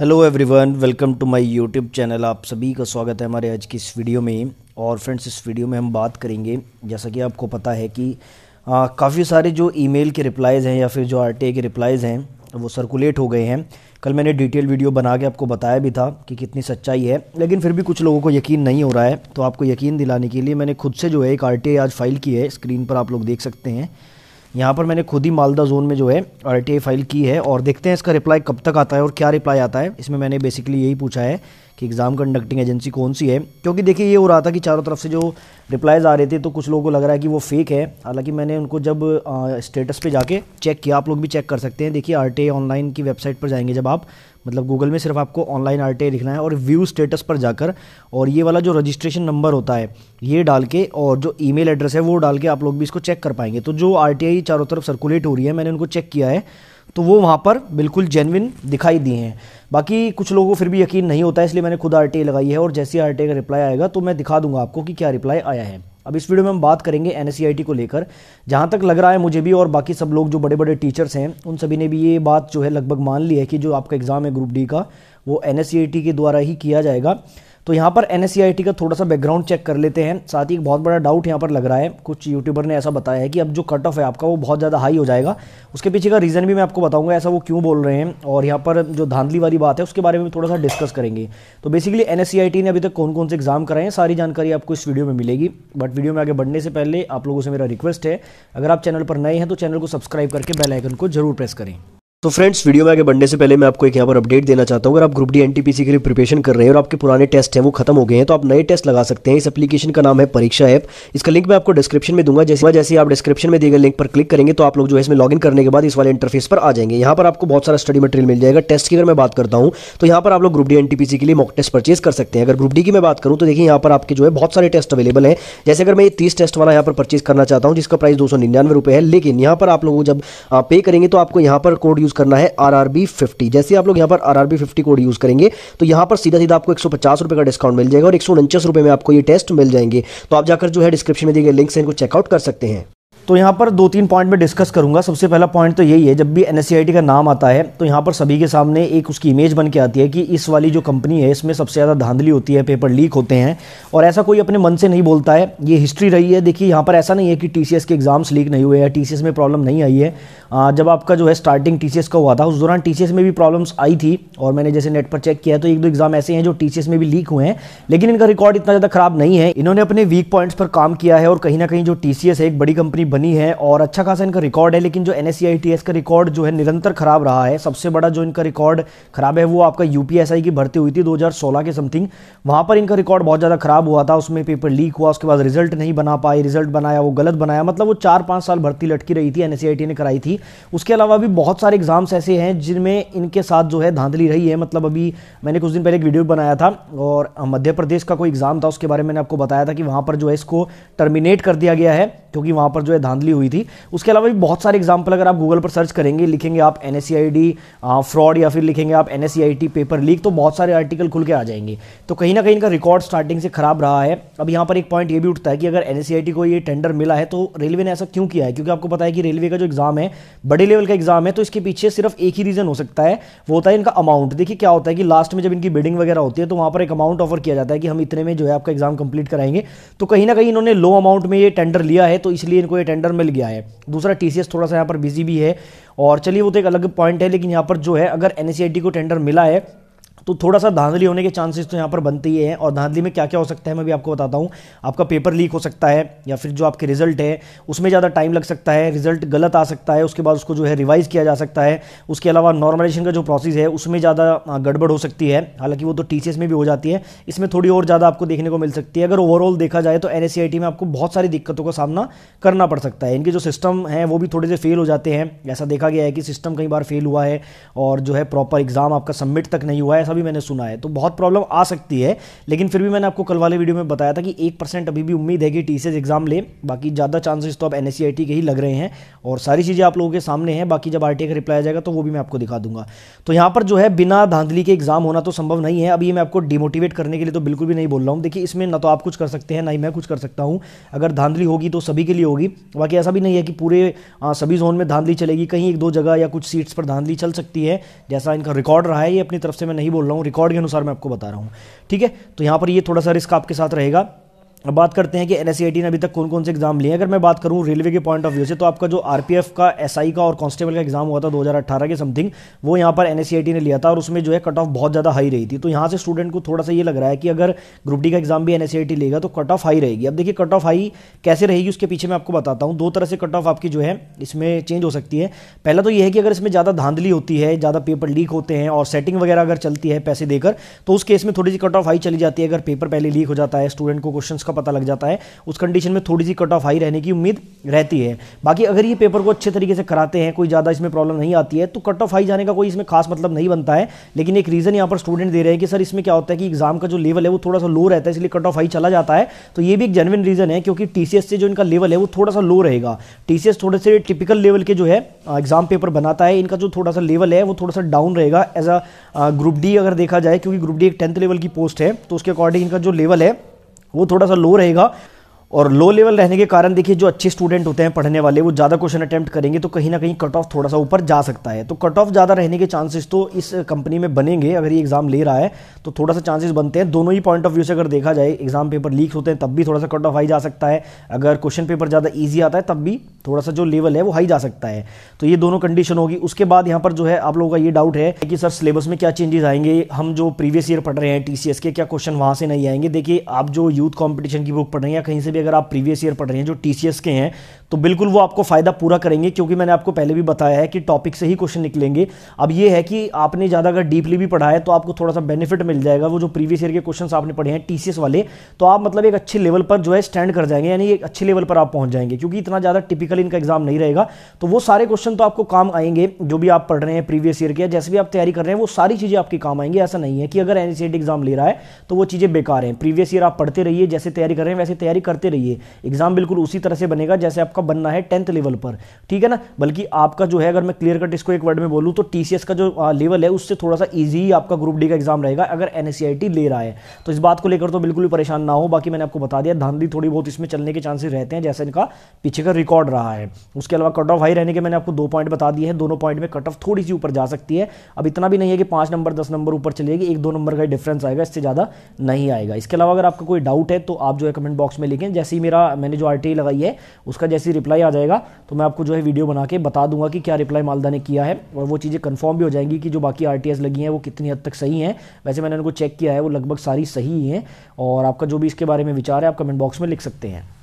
hello everyone welcome to my YouTube channel आप सभी का स्वागत है हमारे आज की इस वीडियो में और फ्रेंड्स इस वीडियो में हम बात करेंगे जैसा कि आपको पता है कि काफ़ी सारे जो ईमेल के रिप्लाइज़ हैं या फिर जो आर के रिप्लाइज़ हैं वो सर्कुलेट हो गए हैं कल मैंने डिटेल वीडियो बना के आपको बताया भी था कि कितनी सच्चाई है लेकिन फिर भी कुछ लोगों को यकीन नहीं हो रहा है तो आपको यकीन दिलाने के लिए मैंने खुद से जो है एक आर आज फाइल की है स्क्रीन पर आप लोग देख सकते हैं यहाँ पर मैंने खुद ही मालदा जोन में जो है आर फाइल की है और देखते हैं इसका रिप्लाई कब तक आता है और क्या रिप्लाई आता है इसमें मैंने बेसिकली यही पूछा है कि एग्ज़ाम कंडक्टिंग एजेंसी कौन सी है क्योंकि देखिए ये हो रहा था कि चारों तरफ से जो रिप्लाइज़ आ रहे थे तो कुछ लोगों को लग रहा है कि वो फेक है हालांकि मैंने उनको जब स्टेटस पे जाके चेक किया आप लोग भी चेक कर सकते हैं देखिए आर ऑनलाइन की वेबसाइट पर जाएंगे जब आप मतलब गूगल में सिर्फ आपको ऑनलाइन आर लिखना है और व्यू स्टेटस पर जाकर और ये वाला जो रजिस्ट्रेशन नंबर होता है ये डाल के और जो ईमेल एड्रेस है वो डाल के आप लोग भी इसको चेक कर पाएंगे तो जो आर चारों तरफ सर्कुलेट हो रही है मैंने उनको चेक किया है तो वो वहाँ पर बिल्कुल जेनविन दिखाई दिए हैं बाकी कुछ लोगों को फिर भी यकीन नहीं होता है इसलिए मैंने खुद आर लगाई है और जैसे आर का रिप्लाई आएगा तो मैं दिखा दूंगा आपको कि क्या रिप्लाई आया है अब इस वीडियो में हम बात करेंगे एन को लेकर जहाँ तक लग रहा है मुझे भी और बाकी सब लोग जो बड़े बड़े टीचर्स हैं उन सभी ने भी ये बात जो है लगभग मान ली है कि जो आपका एग्ज़ाम है ग्रुप डी का वो एन के द्वारा ही किया जाएगा तो यहाँ पर एन का थोड़ा सा बैकग्राउंड चेक कर लेते हैं साथ ही एक बहुत बड़ा डाउट यहाँ पर लग रहा है कुछ यूट्यूबर ने ऐसा बताया है कि अब जो कट ऑफ है आपका वो बहुत ज़्यादा हाई हो जाएगा उसके पीछे का रीज़न भी मैं आपको बताऊंगा ऐसा वो क्यों बोल रहे हैं और यहाँ पर जो धांधली वाली बात है उसके बारे में थोड़ा सा डिस्कस करेंगे तो बेसिकली एन ने अभी तक कौन कौन से एग्जाम कराए हैं सारी जानकारी आपको इस वीडियो में मिलेगी बट वीडियो में आगे बढ़ने से पहले आप लोगों से मेरा रिक्वेस्ट है अगर आप चैनल पर नए हैं तो चैनल को सब्सक्राइब करके बेलाइकन को जरूर प्रेस करें तो फ्रेंड्स वीडियो में आगे बढ़ने से पहले मैं आपको एक यहाँ पर अपडेट देना चाहता हूँ अगर आप ग्रुप डी एनटीपीसी के लिए प्रिपरेशन कर रहे हैं और आपके पुराने टेस्ट हैं वो खत्म हो गए हैं तो आप नए टेस्ट लगा सकते हैं इस एप्लीकेशन का नाम है परीक्षा ऐप इसका लिंक मैं आपको डिस्क्रिप्शन में दूंगा जैसे जैसे आप डिस्क्रिप्शन में दिए गए लिंक पर क्लिक करेंगे तो आप लोग जो है इसमें लॉगिन करने के बाद इस वाले इंटरफेस पर आ जाएंगे यहाँ पर आपको बहुत सारा स्टडी मटेरियल मिल जाएगा टेस्ट की अगर मैं बात करता हूँ तो यहाँ पर आप लोग ग्रुप डी एनटीपीसी के लिए मॉक टेस्ट परचेज कर सकते हैं अगर ग्रुप डी की मैं बात करूँ तो देखिए यहाँ पर आपके जो है बहुत सारे टेस्ट अवेलेबल है जैसे अगर मैं ये तीस टेस्ट वाला यहाँ पर परचेज करना चाहता हूँ जिसका प्राइस दो सौ निन्यानवे है लेकिन यहाँ पर आप लोग जब पे करेंगे तो आपको यहाँ पर कोड यूज़ करना है आर आर बी फिफ्टी जैसे आप लोग यहाँ पर R R B fifty code use करेंगे तो यहाँ पर सीधा सीधा आपको एक सौ पचास रुपए का डिस्काउंट मिल जाएगा और एक सौ उनचास रुपए में आपको ये टेस्ट मिल जाएंगे तो आप जाकर जो है डिस्क्रिप्शन में दिए गए लिंक से इनको चेकआउट कर सकते हैं तो यहाँ पर दो तीन पॉइंट में डिस्कस करूँगा सबसे पहला पॉइंट तो यही है जब भी एन का नाम आता है तो यहाँ पर सभी के सामने एक उसकी इमेज बन के आती है कि इस वाली जो कंपनी है इसमें सबसे ज़्यादा धांधली होती है पेपर लीक होते हैं और ऐसा कोई अपने मन से नहीं बोलता है ये हिस्ट्री रही है देखिए यहाँ पर ऐसा नहीं है कि टी के एग्ज़ाम्स लीक नहीं हुए हैं टी में प्रॉब्लम नहीं आई है जब आपका जो है स्टार्टिंग टी का हुआ था उस दौरान टी में भी प्रॉब्लम्स आई थी और मैंने जैसे नेट पर चेक किया तो एक दो एग्ज़ाम ऐसे हैं जो टी में भी लीक हुए हैं लेकिन इनका रिकॉर्ड इतना ज़्यादा खराब नहीं है इन्होंने अपने वीक पॉइंट्स पर काम किया है और कहीं ना कहीं जो टी है एक बड़ी कंपनी बनी है और अच्छा खासा इनका रिकॉर्ड है लेकिन जो एन का रिकॉर्ड जो है निरंतर खराब रहा है सबसे बड़ा जो इनका रिकॉर्ड खराब है वो आपका यू की भर्ती हुई थी 2016 के समथिंग वहाँ पर इनका रिकॉर्ड बहुत ज़्यादा खराब हुआ था उसमें पेपर लीक हुआ उसके बाद रिजल्ट नहीं बना पाए रिजल्ट बनाया वो गलत बनाया मतलब वो चार पाँच साल भर्ती लटकी रही थी एन ने कराई थी उसके अलावा भी बहुत सारे एग्जाम्स ऐसे हैं जिनमें इनके साथ जो है धांधली रही है मतलब अभी मैंने कुछ दिन पहले एक वीडियो बनाया था और मध्य प्रदेश का कोई एग्ज़ाम था उसके बारे में मैंने आपको बताया था कि वहां पर जो है इसको टर्मिनेट कर दिया गया है क्योंकि वहां पर जो है धांधली हुई थी उसके अलावा भी बहुत सारे एग्जाम्पल अगर आप गूगल पर सर्च करेंगे लिखेंगे आप एन फ्रॉड e या फिर लिखेंगे आप एन पेपर लीक तो बहुत सारे आर्टिकल खुल के आ जाएंगे तो कहीं ना कहीं इनका रिकॉर्ड स्टार्टिंग से खराब रहा है अब यहाँ पर एक पॉइंट ये भी उठता है कि अगर एन e को ये टेंडर मिला है तो रेलवे ने ऐसा क्यों किया है क्योंकि आपको पता है कि रेलवे का जो एग्ज़ाम है बड़े लेवल का एग्ज़ाम है तो इसके पीछे सिर्फ एक ही रीज़न हो सकता है वो होता है इनका अमाउंट देखिए क्या होता है कि लास्ट में जब इनकी बिडिंग वगैरह होती है तो वहां पर एक अमाउंट ऑफर किया जाता है कि हम इतने में जो है आपका एग्ज़ाम कंप्लीट कराएंगे तो कहीं ना कहीं इन्होंने लो अमाउंट में ये टेंडर लिया है तो इसलिए इनको ये टेंडर मिल गया है दूसरा टी थोड़ा सा यहाँ पर बिजी भी है और चलिए वो तो एक अलग पॉइंट है लेकिन यहाँ पर जो है अगर एन को टेंडर मिला है तो थोड़ा सा धांधली होने के चांसेस तो यहाँ पर बनते ही हैं और धांधली में क्या क्या हो सकता है मैं भी आपको बताता हूँ आपका पेपर लीक हो सकता है या फिर जो आपके रिजल्ट है उसमें ज़्यादा टाइम लग सकता है रिजल्ट गलत आ सकता है उसके बाद उसको जो है रिवाइज़ किया जा सकता है उसके अलावा नॉर्मलाइजेशन का जो प्रोसेस है उसमें ज़्यादा गड़बड़ हो सकती है हालांकि वो तो टी में भी हो जाती है इसमें थोड़ी और ज़्यादा आपको देखने को मिल सकती है अगर ओवरऑल देखा जाए तो एन में आपको बहुत सारी दिक्कतों का सामना करना पड़ सकता है इनके जो सिस्टम हैं वो भी थोड़े से फेल हो जाते हैं ऐसा देखा गया है कि सिस्टम कई बार फेल हुआ है और जो है प्रॉपर एग्ज़ाम आपका सबमिट तक नहीं हुआ है ऐसा भी मैंने सुना है तो बहुत प्रॉब्लम आ सकती है लेकिन फिर भी मैंने आपको कल वाले वीडियो में बताया था कि एक परसेंट अभी भी उम्मीद है कि टी एग्जाम लें बाकी ज़्यादा चांसेस तो अब एन e के ही लग रहे हैं और सारी चीज़ें आप लोगों के सामने हैं बाकी जब आर का रिप्लाई आ जाएगा तो वो भी मैं आपको दिखा दूंगा तो यहाँ पर जो है बिना धांधली के एग्जाम होना तो संभव नहीं है अभी मैं आपको डिमोटिवेट करने के लिए तो बिल्कुल भी नहीं बोल रहा हूँ देखिए इसमें ना तो आप कुछ कर सकते हैं ना ही मैं कुछ कर सकता हूँ अगर धांधली होगी तो सभी के लिए होगी बाकी ऐसा भी नहीं है कि पूरे सभी जोन में धांधली चलेगी कहीं एक दो जगह या कुछ सीट्स पर धांधली चल सकती है जैसा इनका रिकॉर्ड रहा है ये अपनी तरफ से मैं नहीं बोल रहा हूँ रिकॉर्ड के अनुसार मैं आपको बता रहा हूँ ठीक है तो यहाँ पर ये थोड़ा सा रिस्क आपके साथ रहेगा अब बात करते हैं कि एन एस ने अभी तक कौन कौन से एग्जाम लिए अगर मैं बात करूं रेलवे के पॉइंट ऑफ व्यू से तो आपका जो आरपीएफ का एसआई का और कांस्टेबल का एग्जाम हुआ था 2018 के समथिंग वो यहाँ पर एन ने लिया था और उसमें जो है कट ऑफ बहुत ज़्यादा हाई रही थी तो यहाँ से स्टूडेंट को थोड़ा सा ये लग रहा है कि अगर ग्रुप डी का एग्जाम भी एन लेगा तो कट ऑफ हाई रहेगी अब देखिए कट ऑफ हाई कैसे रहेगी उसके पीछे मैं आपको बताता हूँ दो तरह से कट ऑफ आपकी जो है इसमें चेंज हो सकती है पहला तो यह है कि अगर इसमें ज़्यादा धांधली होती है ज़्यादा पेपर लीक होते हैं और सेटिंग वगैरह अगर चलती है पैसे देकर तो उस केस में थोड़ी सी कट ऑफ हाई चली जाती है अगर पेपर पहले लीक हो जाता है स्टूडेंट को क्वेश्चन उसका पता लग जाता है उस कंडीशन में थोड़ी सी कट ऑफ हाई रहने की उम्मीद रहती है बाकी अगर ये पेपर को अच्छे तरीके से कराते हैं कोई ज़्यादा इसमें प्रॉब्लम नहीं आती है तो कट ऑफ हाई जाने का कोई इसमें खास मतलब नहीं बनता है लेकिन एक रीज़न यहाँ पर स्टूडेंट दे रहे हैं कि सर इसमें क्या होता है कि एग्जाम का जो लेवल है वो थोड़ा सा लो रहता है इसलिए कट ऑफ हाई चला जाता है तो ये भी एक जेनविन रीज़न है क्योंकि टीसीएस से जो इनका लेवल है वो थोड़ा सा लो रहेगा टीसीएस थोड़े से टिपिकल लेवल के जो है एग्जाम पेपर बनाता है इनका जो थोड़ा सा लेवल है वो थोड़ा सा डाउन रहेगा एज अ ग्रुप डी अगर देखा जाए क्योंकि ग्रुप डी एक टेंथ लेवल की पोस्ट है तो उसके अकॉर्डिंग इनका जो लेवल है वो थोड़ा सा लो रहेगा और लो लेवल रहने के कारण देखिए जो अच्छे स्टूडेंट होते हैं पढ़ने वाले वो ज़्यादा क्वेश्चन अटैम्प्ट करेंगे तो कहीं ना कहीं कट ऑफ थोड़ा सा ऊपर जा सकता है तो कट ऑफ ज़्यादा रहने के चांसेस तो इस कंपनी में बनेंगे अगर ये एग्ज़ाम ले रहा है तो थोड़ा सा चांसेस बनते हैं दोनों ही पॉइंट ऑफ व्यू से अगर देखा जाए एग्ज़ाम पेपर लीक होते हैं तब भी थोड़ा सा कट ऑफ हाई जा सकता है अगर क्वेश्चन पेपर ज़्यादा ईजी आता है तब भी थोड़ा सा जो लेवल है वो हाई जा सकता है तो ये दोनों कंडीशन होगी उसके बाद यहाँ पर जो है आप लोगों का ये डाउट है कि सर सिलेबस में क्या चेंजेस आएंगे हम जो प्रीवियस ईयर पढ़ रहे हैं टी के क्या क्वेश्चन वहाँ से नहीं आएंगे देखिए आप जो यूथ कॉम्पिटिशन की बुक पढ़ रहे हैं या कहीं से भी अगर आप प्रीवियस ईयर पढ़ रहे हैं जो टी के हैं तो बिल्कुल वो आपको फ़ायदा पूरा करेंगे क्योंकि मैंने आपको पहले भी बताया है कि टॉपिक से ही क्वेश्चन निकलेंगे अब ये है कि आपने ज़्यादा अगर डीपली भी पढ़ा है तो आपको थोड़ा सा बेनिफिट मिल जाएगा वो जो प्रीवियस ईयर के क्वेश्चन आपने पढ़े हैं टी वाले तो आप मतलब एक अच्छे लेवल पर जो है स्टैंड कर जाएंगे यानी एक अच्छे लेवल पर आप पहुंच जाएंगे क्योंकि इतना ज़्यादा टिपिकल इनका एग्जाम नहीं रहेगा तो वो सारे क्वेश्चन तो आपको काम आएंगे जो भी आप पढ़ रहे हैं प्रीवियस ईयर के जैसे भी आप तैयारी कर रहे हैं वो सारी चीज़ें आपके काम आएंगे ऐसा नहीं है कि अगर एन एग्जाम e ले रहा है तो वो चीज़ें बेकार हैं प्रीवियस ईयर आप पढ़ते रहिए जैसे तैयारी कर रहे हैं वैसे तैयारी करते रहिए एग्जाम बिल्कुल उसी तरह से बनेगा जैसे आपका बनना है टेंथ लेवल पर ठीक है ना बल्कि आपका जो है अगर मैं क्लियर कट इसको एक वर्ड में बोलूँ तो टी का जो लेवल है उससे थोड़ा सा ईजी आपका ग्रुप डी का एग्जाम रहेगा अगर एन ले रहा है तो इस बात को लेकर तो बिल्कुल भी परेशान ना हो बाकी मैंने आपको बता दिया धांधी थोड़ी बहुत इसमें चलने के चांसेस रहते हैं जैसे इनका पीछे का रिकॉर्ड रहा है उसके अलावा कट ऑफ हाई रहने के मैंने आपको दो पॉइंट बता दिए हैं दोनों पॉइंट में कट ऑफ थोड़ी सी ऊपर जा सकती है अब इतना भी नहीं है कि पांच नंबर दस नंबर ऊपर चलेगी एक दो नंबर का डिफरेंस आएगा इससे ज़्यादा नहीं आएगा इसके अलावा अगर आपका कोई डाउट है तो आप जो है कमेंट बॉक्स में लिखें जैसे ही मेरा मैंने जो आर लगाई है उसका जैसे ही रिप्लाई आ जाएगा तो मैं आपको जो है वीडियो बना के बता दूंगा कि क्या रिप्लाई मालदा ने किया है और वो चीज़ें कन्फर्म भी हो जाएंगी कि जो बाकी आर लगी हैं वो कितनी हद तक सही हैं वैसे मैंने उनको चेक किया है वो लगभग सारी सही ही हैं और आपका जो भी इसके बारे में विचार है आप कमेंट बॉक्स में लिख सकते हैं